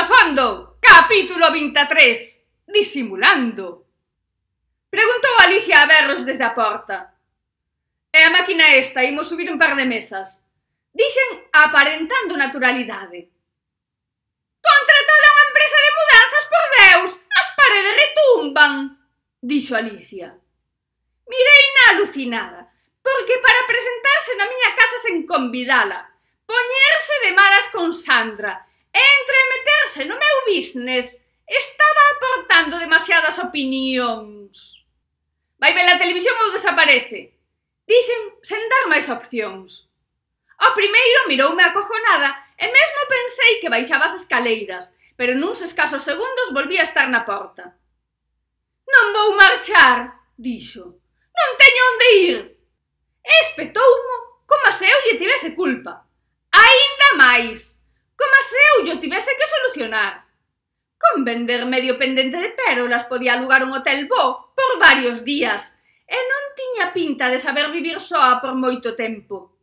No fondo, capítulo 23, disimulando. Preguntou Alicia a berros desde a porta. É a máquina esta, imos subir un par de mesas. Dixen aparentando naturalidade. Contratada unha empresa de mudanzas, por Deus, as paredes retumban, dixo Alicia. Mirei na alucinada, porque para presentarse na miña casa sen convidala, poñerse de malas con Sandra, entre meter se no meu business estaba aportando demasiadas opinións. Vai ver a televisión ou desaparece. Dixen sen dar máis opcións. Ao primeiro miroume acojonada e mesmo pensei que baixaba as escaleiras, pero nuns escasos segundos volví a estar na porta. Non vou marchar, dixo. Non teño onde ir. E espetoumo como se eu lle tivese culpa. Ainda máis. Como se eu yo tivese que solucionar. Con vender medio pendente de pérolas podía alugar un hotel bo por varios días e non tiña pinta de saber vivir soa por moito tempo.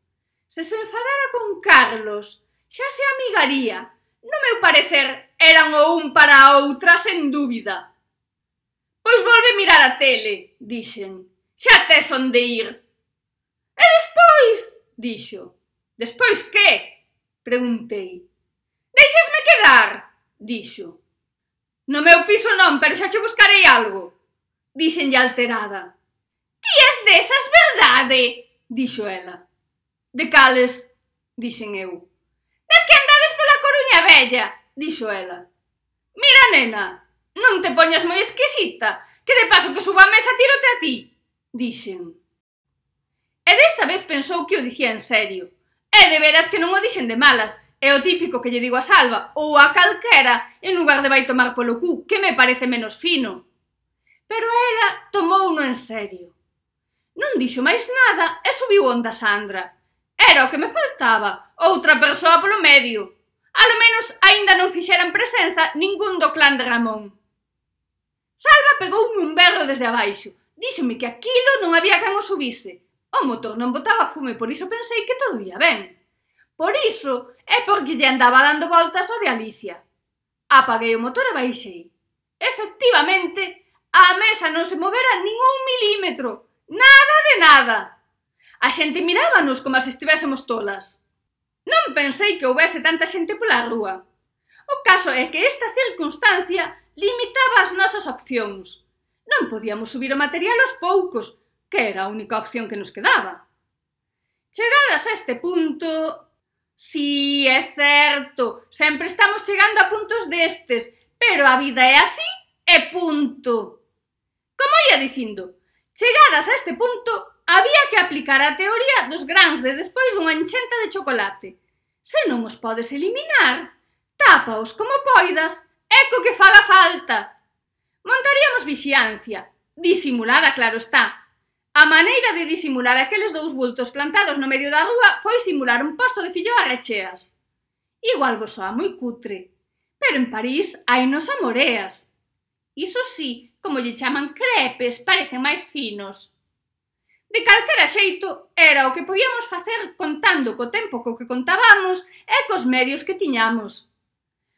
Se se enfadara con Carlos, xa se amigaría. No meu parecer, eran o un para a outra sen dúbida. Pois volve mirar a tele, dixen. Xa tes onde ir. E despois, dixo. Despois que? Preguntei dixo. No meu piso non, pero xa che buscarei algo. Dixenlle alterada. Ti és desas verdade, dixo ela. De cales, dixen eu. Das que andades pola Coruña Bella, dixo ela. Mira, nena, non te poñas moi exquisita, que de paso que suba a mesa tirote a ti, dixen. E desta vez pensou que o dicía en serio. E de veras que non o dixen de malas, É o típico que lle digo a Salva ou a calquera en lugar de vai tomar polo cu, que me parece menos fino. Pero ela tomouno en serio. Non dixo máis nada e subiu onda Sandra. Era o que me faltaba, outra persoa polo medio. Alo menos aínda non fixeran presenza ningún do clan de Ramón. Salva pegoume un berro desde abaixo. Díxome que aquilo non había quen o subise. O motor non botaba fume, por iso pensei que todo ia ben. Por iso, É porque lle andaba dando voltas ao de Alicia. Apaguei o motor e baixei. Efectivamente, a mesa non se movera nin un milímetro. Nada de nada. A xente mirábanos como se estivésemos tolas. Non pensei que houbese tanta xente pola rúa. O caso é que esta circunstancia limitaba as nosas opcións. Non podíamos subir o material aos poucos, que era a única opción que nos quedaba. Chegadas a este punto, Si, sí, é certo, sempre estamos chegando a puntos destes, pero a vida é así e punto. Como ia dicindo, chegadas a este punto, había que aplicar a teoría dos grans de despois dunha enchenta de chocolate. Se non os podes eliminar, tapaos como poidas, e co que faga falta. Montaríamos vixiancia, disimulada, claro está, A maneira de disimular aqueles dous bultos plantados no medio da rúa foi simular un posto de filloa recheas. Igual vos soa moi cutre, pero en París hai nos amoreas. Iso sí, como lle chaman crepes, parecen máis finos. De calquera xeito, era o que podíamos facer contando co tempo co que contábamos e cos medios que tiñamos.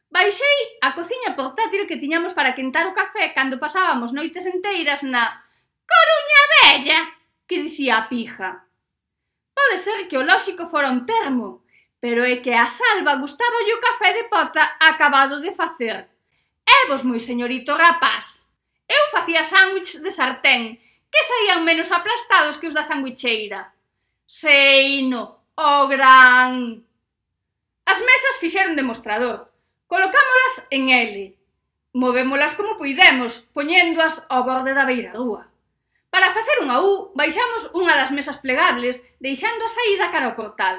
Baixei a cociña portátil que tiñamos para quentar o café cando pasábamos noites enteiras na Coruña Vella, que dicía a pija. Pode ser que o lóxico fora un termo, pero é que a Salva gustaba o café de pota acabado de facer. E vos moi señorito rapaz. Eu facía sándwiches de sartén, que saían menos aplastados que os da sanguicheira. Seino, o gran... As mesas fixeron demostrador. Colocámolas en L. Movémolas como puidemos, poñéndoas ao borde da beira rúa. Para facer unha U, baixamos unha das mesas plegables, deixando a saída cara ao portal.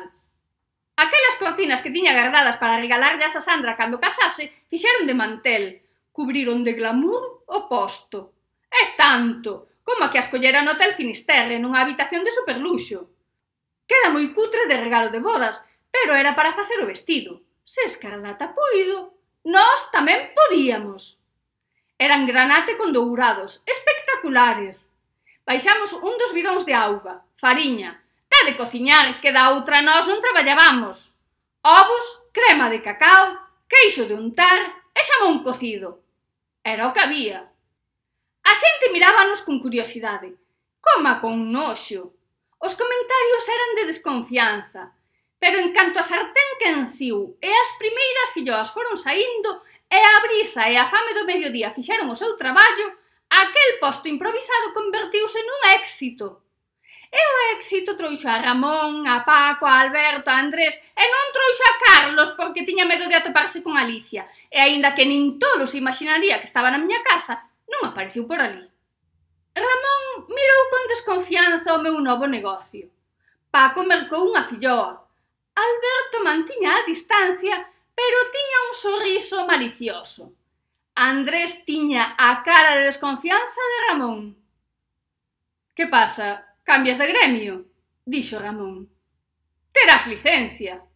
Aquelas cortinas que tiña guardadas para regalarlas a Sandra cando casase, fixeron de mantel, cubriron de glamour o posto. É tanto, como que as colleran no hotel Finisterre nunha habitación de superluxo. Queda moi cutre de regalo de bodas, pero era para facer o vestido. Se escarlata puido, nós tamén podíamos. Eran granate con dourados, espectaculares, Baixamos un dos bidóns de auga, fariña, tá de cociñar que da outra nós non traballábamos. Ovos, crema de cacao, queixo de untar e xamón cocido. Era o que había. A xente mirábanos con curiosidade, coma con noxo. Os comentarios eran de desconfianza, pero en canto a sartén que enciu e as primeiras filloas foron saindo e a brisa e a fame do mediodía fixeron o seu traballo, Aquel posto improvisado convertiuse nun éxito. E o éxito trouxo a Ramón, a Paco, a Alberto, a Andrés e non trouxo a Carlos porque tiña medo de atoparse con Alicia. E aínda que nin tolo se imaginaría que estaba na miña casa, non apareceu por ali. Ramón mirou con desconfianza o meu novo negocio. Paco mercou unha filloa. Alberto mantiña a distancia, pero tiña un sorriso malicioso. Andrés tiña a cara de desconfianza de Ramón. Que pasa? Cambias de gremio? Dixo Ramón. Terás licencia.